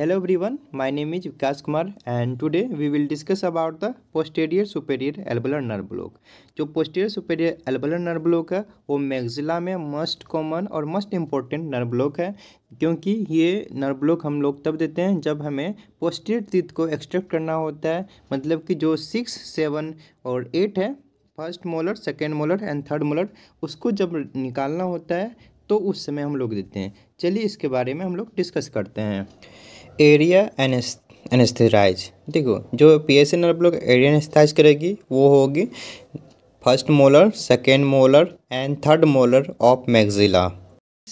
hello everyone my name is Vikas Kumar and today we will discuss about the posterior superior एल्बुलर nerve block जो posterior superior एल्बुलर nerve block है वो maxilla में most common और most important nerve block है क्योंकि ये नर्व ब्लॉक हम लोग तब देते हैं जब हमें पोस्टियर तीत को एक्सट्रैक्ट करना होता है मतलब कि जो सिक्स सेवन और एट है first molar second molar and third molar उसको जब निकालना होता है तो उस समय हम लोग देते हैं चलिए इसके बारे में हम लोग डिस्कस करते हैं एरिया एनेस्थेराइज देखो जो पी एस एन आप लोग एरिया एनेस्थाइज करेगी वो होगी first molar second molar and third molar of maxilla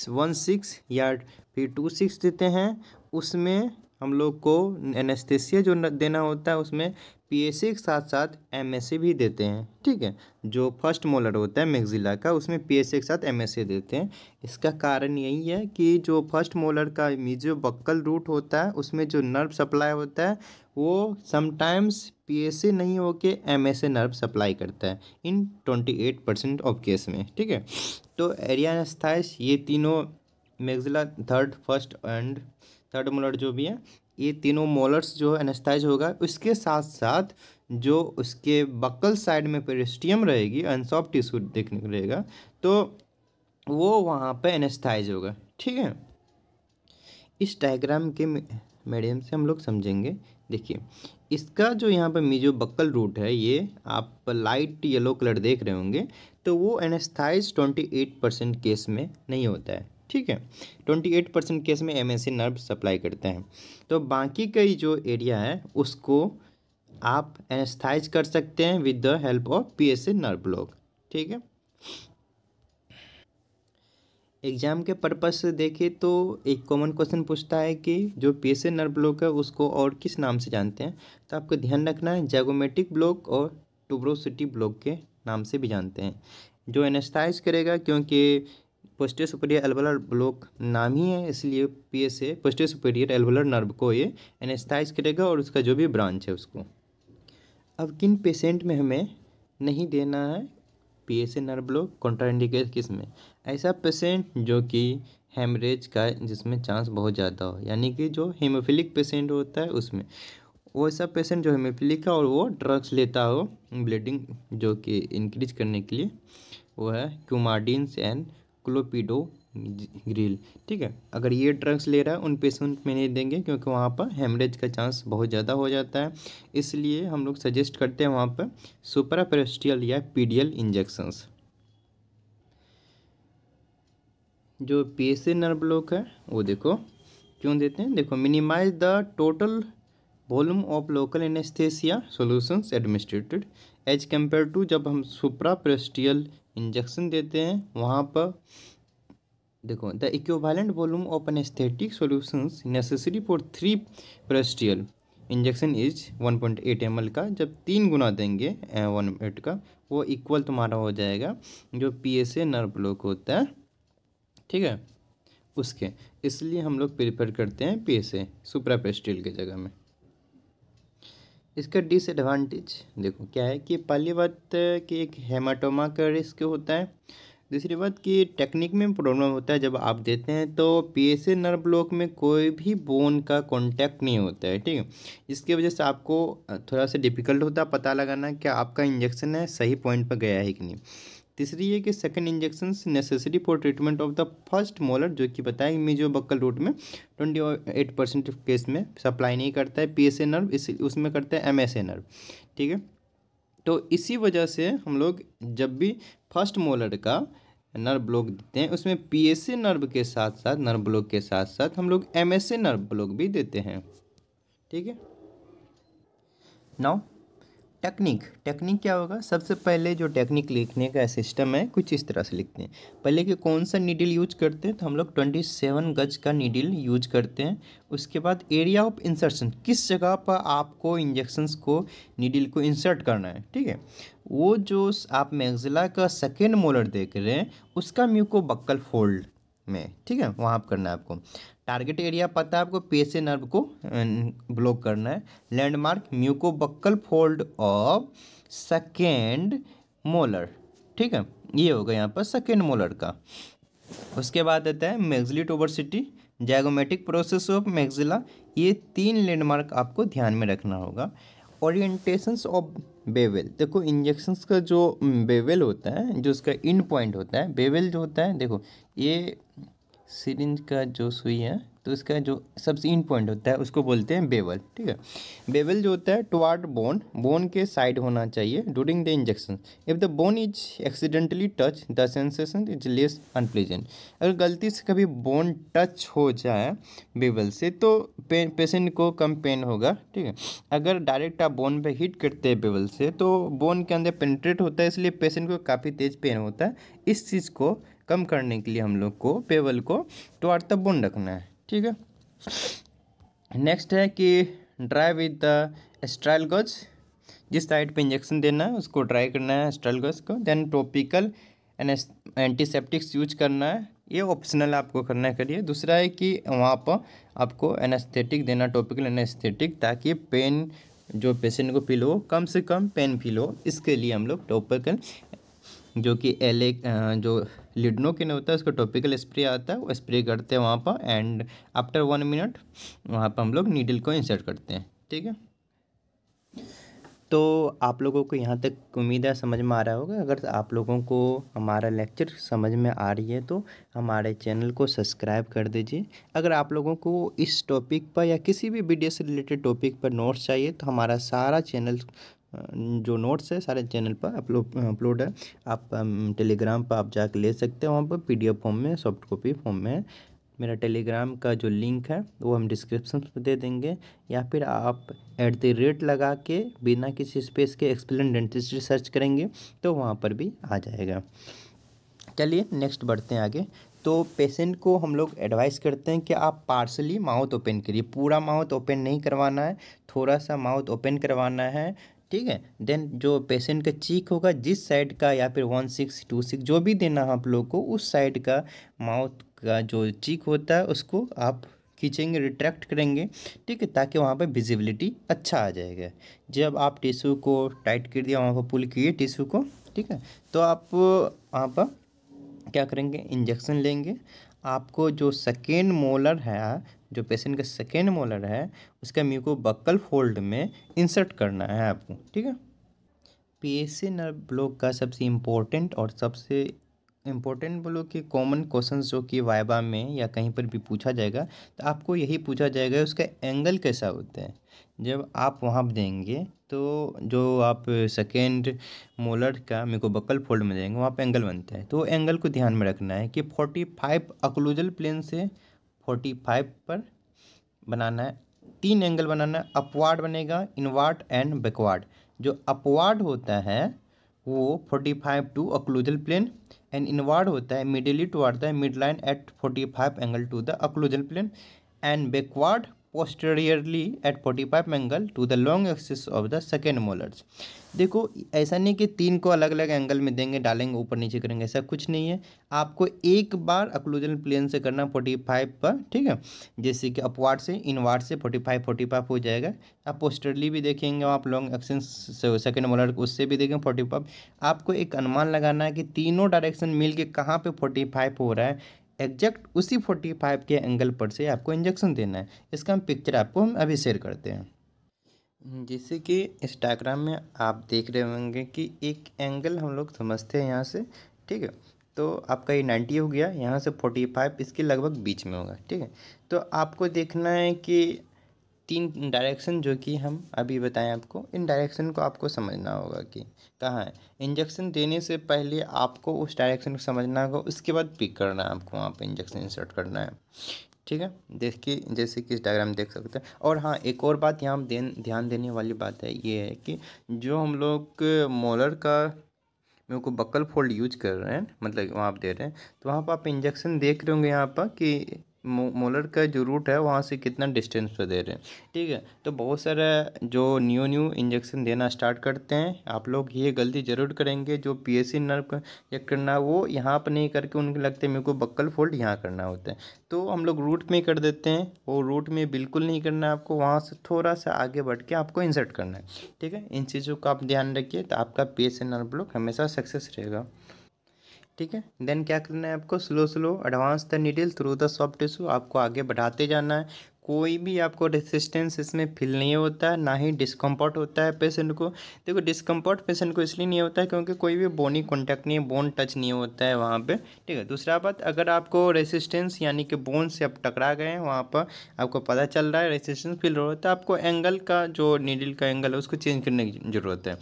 one six या फिर टू सिक्स देते हैं उसमें हम लोग को एनेस्थेसिया जो देना होता है उसमें पीएसी के साथ साथ एमएससी भी देते हैं ठीक है जो फर्स्ट मोलर होता है मैगजिला का उसमें पीएसी के साथ एमएससी देते हैं इसका कारण यही है कि जो फर्स्ट मोलर का जो बक्कल रूट होता है उसमें जो नर्व सप्लाई होता है वो समटाइम्स पीएसी नहीं होके एमएसए नर्व सप्लाई करता है in twenty eight percent of case में ठीक है तो एरिया ये तीनों maxilla third first and third molar जो भी है ये तीनों मोलर्स जो एनेस्थाइज होगा उसके साथ साथ जो उसके बकल साइड में पेरिस्टियम रहेगी अनसॉफ्ट टिश्यू देखने को रहेगा तो वो वहाँ पे एनेस्थाइज होगा ठीक है इस डायग्राम के मीडियम से हम लोग समझेंगे देखिए इसका जो यहाँ पर मीजो बक्कल रूट है ये आप लाइट येलो कलर देख रहे होंगे तो वो anaesthetise twenty eight percent case में नहीं होता है ठीक है ट्वेंटी एट परसेंट केस में एम नर्व सप्लाई करते हैं तो बाकी कई जो एरिया है उसको आप एनेस्थाइज कर सकते हैं with the help of P S A nerve block ठीक है एग्जाम के पर्पज से देखें तो एक कॉमन क्वेश्चन पूछता है कि जो P S A nerve block है उसको और किस नाम से जानते हैं तो आपको ध्यान रखना है जैगोमेटिक ब्लॉक और टूब्रोसिटी ब्लॉक के नाम से भी जानते हैं जो एनेस्थाइज करेगा क्योंकि पोस्टियर सुपेरियर एल्बलर ब्लॉक नाम ही है इसलिए P S A posterior superior एल्बलर नर्व को ये एनेस्थाइज करेगा और उसका जो भी ब्रांच है उसको अब किन पेशेंट में हमें नहीं देना है P S A nerve block contraindicate किस में ऐसा पेशेंट जो कि हेमरेज का जिसमें चांस बहुत ज़्यादा हो यानी कि जो हेमोफिलिक पेशेंट होता है उसमें वो ऐसा पेशेंट जो हेमोफिलिक का और वो ड्रग्स लेता हो ब्लीडिंग जो कि इंक्रीज करने के लिए वो है क्यूमाडिन्स एंड क्लोपिडो ग्रिल ठीक है अगर ये ड्रग्स ले रहा है उन पेशेंट में नहीं देंगे क्योंकि वहाँ पर हेमरेज का चांस बहुत ज़्यादा हो जाता है इसलिए हम लोग सजेस्ट करते हैं वहाँ पर सुपरापेरेस्टियल या पीडियल इंजेक्शंस जो पी एस नर्व ब्लॉक है वो देखो क्यों देते हैं देखो minimise the total volume of local anaesthesia solutions administered as compared to जब हम सुपरा प्रेस्टियल इंजेक्शन देते हैं वहाँ पर देखो the equivalent volume of anaesthetic solution necessary for three periosteal injection is 1.8 point M का जब तीन गुना देंगे वन एट का वो इक्वल तुम्हारा हो जाएगा जो P S A nerve block होता है ठीक है उसके इसलिए हम लोग प्रिफर करते हैं पी एस ए प्रेस्टियल की जगह में इसका डिसएडवांटेज देखो क्या है कि पहली बात कि एक हेमाटोमा का रिस्क होता है दूसरी बात कि टेक्निक में प्रॉब्लम होता है जब आप देते हैं तो पीएसए नर्व ब्लॉक में कोई भी बोन का कांटेक्ट नहीं होता है ठीक है इसकी वजह से आपको थोड़ा सा डिफिकल्ट होता है पता लगाना कि आपका इंजेक्शन है सही पॉइंट पर गया है कि नहीं तीसरी है कि second injection necessary for treatment of the first molar जो कि बताया मीजो बक्कल रूट में ट्वेंटी एट परसेंट केस में सप्लाई नहीं करता है पी एस ए नर्व इस उसमें करता है एम एस ए नर्व ठीक है तो इसी वजह से हम लोग जब भी फर्स्ट मोलर का नर्व ब्लॉक देते हैं उसमें पी एस ए नर्व के साथ साथ नर्व ब्लॉक के साथ साथ हम लोग M S A nerve block भी देते हैं ठीक है नाउ टेक्निक टेक्निक क्या होगा सबसे पहले जो टेक्निक लिखने का सिस्टम है कुछ इस तरह से लिखते हैं पहले कि कौन सा नीडिल यूज करते हैं तो हम लोग ट्वेंटी सेवन गज का नीडिल यूज करते हैं उसके बाद एरिया ऑफ इंसर्शन किस जगह पर आपको इंजेक्शंस को नीडिल को इंसर्ट करना है ठीक है वो जो आप मैगजिला का सेकेंड मोलर देख रहे हैं उसका म्यूको बक्कल फोल्ड में ठीक है वहाँ पर करना है आपको टारगेट एरिया पता है आपको पेसे नर्व को ब्लॉक करना है landmark mucobuccal fold of second molar ठीक है ये होगा यहाँ पर सेकेंड मोलर का उसके बाद आता है maxillary tuberosity zygomatic process of maxilla ये तीन लैंडमार्क आपको ध्यान में रखना होगा ओरिएंटेशंस ऑफ बेवेल देखो इंजेक्शन्स का जो बेवेल होता है जो उसका इंड पॉइंट होता है बेवेल जो होता है देखो ये सिरिंज का जो सुई है तो इसका जो सबसे इन पॉइंट होता है उसको बोलते हैं बेवल ठीक है बेवल जो होता है टुवार्ड बोन बोन के साइड होना चाहिए during the injection if the bone is accidentally touch the sensation is less unpleasant अगर गलती से कभी बोन टच हो जाए बेवल से तो पे, पेशेंट को कम पेन होगा ठीक है अगर डायरेक्ट आप बोन पर हीट करते हैं बेवल से तो बोन के अंदर पेंट्रेट होता है इसलिए पेशेंट को काफ़ी तेज़ पेन होता है इस चीज़ को कम करने के लिए हम लोग को पेवल को टुआर्ड द बुन रखना है ठीक है नेक्स्ट है कि ड्राई विद द एस्ट्राइल गज जिस साइड पे इंजेक्शन देना है उसको ड्राई करना है एस्ट्राइल गज को देन टॉपिकल एंटीसेप्टिक्स यूज करना है ये ऑप्शनल आपको करना करिए दूसरा है कि वहाँ पर आपको एनेस्थेटिक देना टॉपिकल एनेस्थेटिक ताकि पेन जो पेशेंट को फील हो कम से कम पेन फील हो इसके लिए हम लोग टॉपिकल जो कि एल ए जो लिडनोकिन होता है उसका टॉपिकल स्प्रे आता है वो स्प्रे करते हैं वहाँ पर एंड आफ्टर वन मिनट वहाँ पर हम लोग नीडल को इंसर्ट करते हैं ठीक है तो आप लोगों को यहाँ तक उम्मीद है समझ में आ रहा होगा अगर आप लोगों को हमारा लेक्चर समझ में आ रही है तो हमारे चैनल को सब्सक्राइब कर दीजिए अगर आप लोगों को इस टॉपिक पर या किसी भी वीडियो से रिलेटेड टॉपिक पर नोट्स चाहिए तो हमारा सारा चैनल जो नोट्स है सारे चैनल पर अपलोड अपलोड है आप टेलीग्राम um, पर आप जाके ले सकते हैं वहाँ पर पी फॉर्म में सॉफ्ट कॉपी फॉर्म में मेरा टेलीग्राम का जो लिंक है वो हम डिस्क्रिप्शन में दे देंगे या फिर आप एट द रेट लगा के बिना किसी स्पेस के एक्सप्लेन डेंटिस्ट्री सर्च करेंगे तो वहाँ पर भी आ जाएगा चलिए नेक्स्ट बढ़ते हैं आगे तो पेशेंट को हम लोग एडवाइस करते हैं कि आप पार्सली माउथ ओपन करिए पूरा माउथ ओपन नहीं करवाना है थोड़ा सा माउथ ओपन करवाना है ठीक है देन जो पेशेंट का चीक होगा जिस साइड का या फिर वन सिक्स टू सिक्स जो भी देना है आप लोग को उस साइड का माउथ का जो चीक होता है उसको आप खींचेंगे रिट्रैक्ट करेंगे ठीक है ताकि वहाँ पर विजिबिलिटी अच्छा आ जाएगा जब आप टिश्यू को टाइट कर दिया वहाँ पर पुल किए टिश्यू को ठीक है तो आप वहाँ पर क्या करेंगे इंजेक्शन लेंगे आपको जो सेकेंड मोलर है जो पेशेंट का सेकेंड मोलर है उसका बक्कल फोल्ड में इंसर्ट करना है आपको ठीक है पीएसए नर्व ब्लॉक का सबसे इम्पोर्टेंट और सबसे इम्पोर्टेंट बोलो कि कॉमन क्वेश्चन जो कि वाइबा में या कहीं पर भी पूछा जाएगा तो आपको यही पूछा जाएगा उसका एंगल कैसा होता है जब आप वहाँ देंगे तो जो आप सेकेंड मोलर का मिकोबक्कल फोल्ड में देंगे वहाँ पर एंगल बनता है तो एंगल को ध्यान में रखना है कि फोर्टी फाइव अक्लूजल प्लेन से फोर्टी फाइव पर बनाना है तीन एंगल बनाना है अपवार्ड बनेगा इनवार्ड एंड बैकवार्ड जो अपवार्ड होता है वो forty five to occlusal plane and inward होता है medially to the midline at forty five angle to the occlusal plane and backward posteriorly at 45 five angle to the long axis of the second molars देखो ऐसा नहीं कि तीन को अलग अलग एंगल में देंगे डालेंगे ऊपर नीचे करेंगे ऐसा कुछ नहीं है आपको एक बार अक्लूजन प्लेन से करना 45 पर ठीक है जैसे कि अपवार्ड से इनवार्ड से 45 45 हो जाएगा आप पोस्टरली भी देखेंगे आप लॉन्ग एक्सेंस से सेकेंड मोलर उससे भी देखेंगे फाइव आपको एक अनुमान लगाना है कि तीनों डायरेक्शन मिल के कहाँ पर फाइव हो रहा है एग्जैक्ट उसी फोर्टी फाइव के एंगल पर से आपको इंजेक्शन देना है इसका हम पिक्चर आपको हम अभी शेयर करते हैं जैसे कि इंस्टाग्राम में आप देख रहे होंगे कि एक एंगल हम लोग समझते हैं यहाँ से ठीक है तो आपका ये नाइन्टी हो गया यहाँ से फोर्टी फाइव इसके लगभग बीच में होगा ठीक है तो आपको देखना है कि तीन डायरेक्शन जो कि हम अभी बताएं आपको इन डायरेक्शन को आपको समझना होगा कि कहाँ है इंजेक्शन देने से पहले आपको उस डायरेक्शन को समझना होगा उसके बाद पिक करना है आपको वहाँ पर इंजेक्शन इंसर्ट करना है ठीक है देखिए जैसे कि इस डायग्राम देख सकते हैं और हाँ एक और बात यहाँ दे ध्यान देने वाली बात है ये है कि जो हम लोग मोलर का मेरे को बकल फोल्ड यूज कर रहे हैं मतलब वहाँ आप दे रहे हैं तो वहाँ पर आप इंजेक्शन देख रहे होंगे यहाँ पर कि मोलर का जो रूट है वहाँ से कितना डिस्टेंस पर दे रहे हैं ठीक है तो बहुत सारा जो न्यू न्यू इंजेक्शन देना स्टार्ट करते हैं आप लोग ये गलती ज़रूर करेंगे जो P S C nerve check करना वो यहाँ पर नहीं करके उनके लगता है मेरे को बक्कल फोल्ड यहाँ करना होता है तो हम लोग रूट में कर देते हैं वो रूट में बिल्कुल नहीं करना है आपको वहाँ से थोड़ा सा आगे बढ़ के आपको इंसर्ट करना है ठीक है इन चीज़ों का आप ध्यान रखिए तो आपका P S C nerve block हमेशा सक्सेस रहेगा ठीक है देन क्या करना है आपको slow slow advance the needle through the soft tissue आपको आगे बढ़ाते जाना है कोई भी आपको रेसिस्टेंस इसमें फील नहीं होता है ना ही डिस्कम्फर्ट होता है पेशेंट को देखो डिस्कम्फर्ट पेशेंट को इसलिए नहीं होता है क्योंकि कोई भी बोनी कॉन्टैक्ट नहीं है बोन टच नहीं होता है वहाँ पे ठीक है दूसरा बात अगर आपको रेसिस्टेंस यानी कि बोन से आप टकरा गए हैं वहाँ पर आपको पता चल रहा है रेसिस्टेंस फील हो रहा है तो आपको एंगल का जो नीडल का एंगल है उसको चेंज करने की ज़रूरत है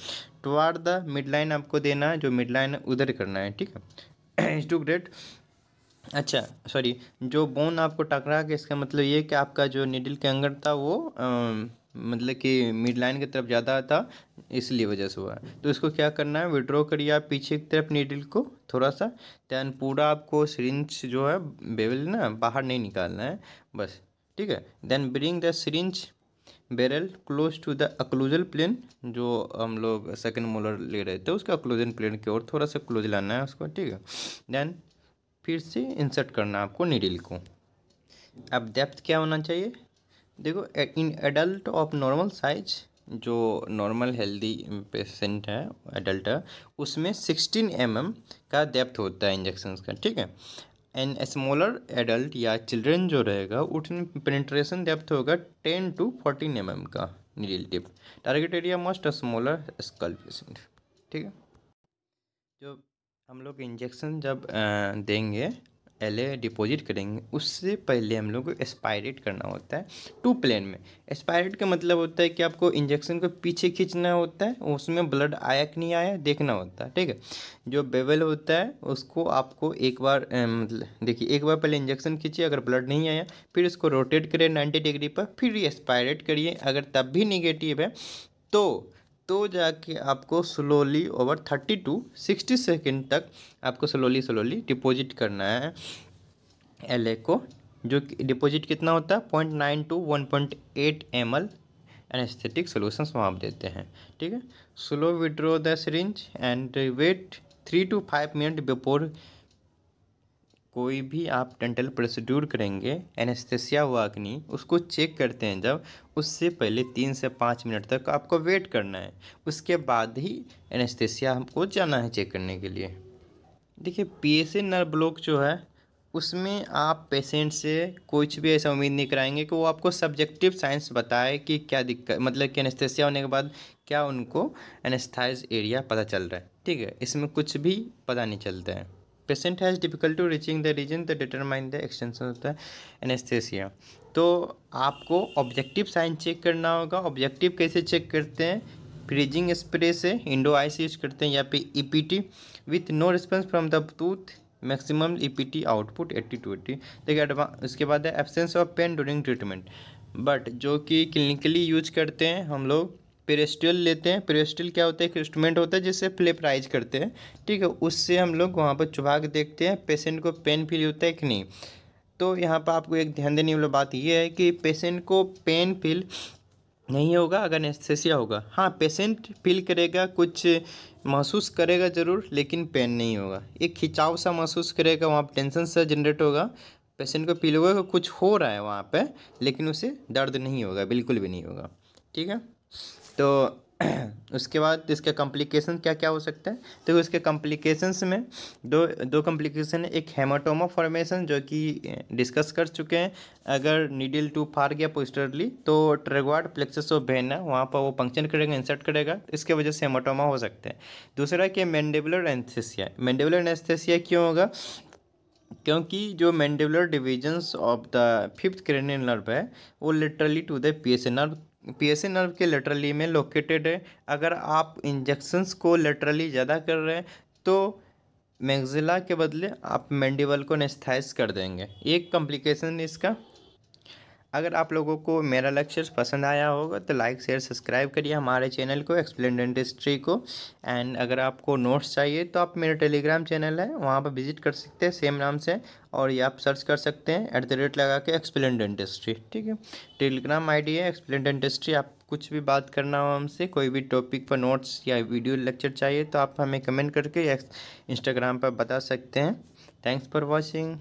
टुवार्ड द मिड लाइन आपको देना है जो मिड लाइन उधर करना है ठीक है इज टू ग्रेट अच्छा सॉरी जो बोन आपको टकरा के इसका मतलब ये कि आपका जो निडल के अंगड़ था वो आ, मतलब कि मिड लाइन की तरफ ज़्यादा था इसलिए वजह से हुआ तो इसको क्या करना है विड्रॉ करिए आप पीछे की तरफ नीडल को थोड़ा सा दैन पूरा आपको सिरिंज जो है बेवल ना बाहर नहीं निकालना है बस ठीक है then bring the syringe barrel close to the occlusal plane जो हम लोग सेकेंड मोलर ले रहे थे उसका अक्लूजन प्लेन की ओर थोड़ा सा क्लोज लाना है उसको ठीक है देन फिर से इंसर्ट करना आपको निडिल को अब डेप्थ क्या होना चाहिए देखो in adult of normal size जो नॉर्मल हेल्दी पेशेंट है एडल्ट है उसमें सिक्सटीन एम mm का डेप्थ होता है इंजेक्शन का ठीक है एंड स्मॉलर एडल्ट या चिल्ड्रन जो रहेगा उसमें पेनिट्रेशन डेप्थ होगा टेन टू फोर्टीन एम का needle tip target area must smaller skull patient ठीक है जो हम लोग इंजेक्शन जब देंगे एल डिपॉजिट करेंगे उससे पहले हम लोग को एक्सपायरेट करना होता है टू प्लेन में एक्सपायरेट का मतलब होता है कि आपको इंजेक्शन को पीछे खींचना होता है उसमें ब्लड आया कि नहीं आया देखना होता है ठीक है जो बेवल होता है उसको आपको एक बार मतलब देखिए एक बार पहले इंजेक्शन खींचिए अगर ब्लड नहीं आया फिर उसको रोटेट करिए नाइन्टी डिग्री पर फिर एक्सपायरेट करिए अगर तब भी निगेटिव है तो तो जाके आपको slowly over thirty two sixty second तक आपको स्लोली स्लोली डिपॉजिट करना है एल ए को जो डिपॉजिट कितना होता है point nine to one point eight M L anaesthetic solutions वहाँ आप देते हैं ठीक है slow withdraw the syringe and wait three to five minute before कोई भी आप डेंटल प्रोसीड्यूर करेंगे एनेस्थेसिया हुआ कि नहीं उसको चेक करते हैं जब उससे पहले तीन से पाँच मिनट तक आपको वेट करना है उसके बाद ही एनेस्थेसिया हमको जाना है चेक करने के लिए देखिए पीएसए नर्व ब्लॉक जो है उसमें आप पेशेंट से कुछ भी ऐसा उम्मीद नहीं कराएंगे कि वो आपको सब्जेक्टिव साइंस बताए कि क्या दिक्कत मतलब कि एनेस्थेसिया होने के बाद क्या उनको एनेस्थाइज एरिया पता चल रहा है ठीक है इसमें कुछ भी पता नहीं चलता है patient has difficulty reaching the region the determine the extension of the anaesthesia तो आपको ऑब्जेक्टिव साइन चेक करना होगा ऑब्जेक्टिव कैसे चेक करते हैं फ्रीजिंग स्प्रे से इंडो आइस यूज करते हैं या फिर E P T with no response from the tooth maximum E P T output eighty to eighty देखिए उसके बाद है absence of pain during treatment but जो कि क्लिनिकली यूज करते हैं हम लोग पेरेस्टियल लेते हैं पेरेस्टियल क्या होता है एक इंस्ट्रूमेंट होता है जिससे फ्लेपराइज करते हैं ठीक है उससे हम लोग वहाँ पर चुभा के देखते हैं पेशेंट को पेन फील होता है कि नहीं तो यहाँ पर आपको एक ध्यान देने वाली बात यह है कि पेशेंट को पेन फील नहीं होगा अगर एनेस्थेसिया होगा हाँ पेशेंट फील करेगा कुछ महसूस करेगा ज़रूर लेकिन पेन नहीं होगा एक खिंचाव सा महसूस करेगा वहाँ पर टेंशन सा जनरेट होगा पेशेंट को फील होगा कुछ हो रहा है वहाँ पे लेकिन उसे दर्द नहीं होगा बिल्कुल भी नहीं होगा ठीक है तो उसके बाद इसका कॉम्प्लिकेशन क्या क्या हो सकते हैं तो इसके कॉम्प्लिकेशंस में दो दो कॉम्प्लिकेशन है एक हेमाटोमा फॉर्मेशन जो कि डिस्कस कर चुके हैं अगर नीडल टू फार गया पोस्टरली तो ट्रेगवाड प्लेक्सस ऑफ है वहाँ पर वो पंक्चर करेगा इंसर्ट करेगा इसके वजह से हेमाटोमा हो सकता है दूसरा कि मैंडेबुलर एंथेसिया मैंडेबुलर एंथेसिया क्यों होगा क्योंकि जो mandibular divisions of the fifth cranial nerve है वो literally to the P S nerve PSA nerve के लेटरली में लोकेटेड है अगर आप इंजेक्शंस को लेटरली ज़्यादा कर रहे हैं तो मैगजिला के बदले आप मैंडिबल को नेस्थाइज कर देंगे एक कॉम्प्लिकेशन इसका अगर आप लोगों को मेरा लेक्चर पसंद आया होगा तो लाइक शेयर सब्सक्राइब करिए हमारे चैनल को एक्सप्लेन डेंटिस्ट्री को एंड अगर आपको नोट्स चाहिए तो आप मेरा टेलीग्राम चैनल है वहाँ पर विजिट कर सकते हैं सेम नाम से और ये आप सर्च कर सकते हैं एट द रेट लगा के एक्सप्लेन डेंटिस्ट्री ठीक है टेलीग्राम आईडी है एक्सप्लेन डेंटिस्ट्री आप कुछ भी बात करना हो हमसे कोई भी टॉपिक पर नोट्स या वीडियो लेक्चर चाहिए तो आप हमें कमेंट करके इंस्टाग्राम पर बता सकते हैं थैंक्स फॉर वॉचिंग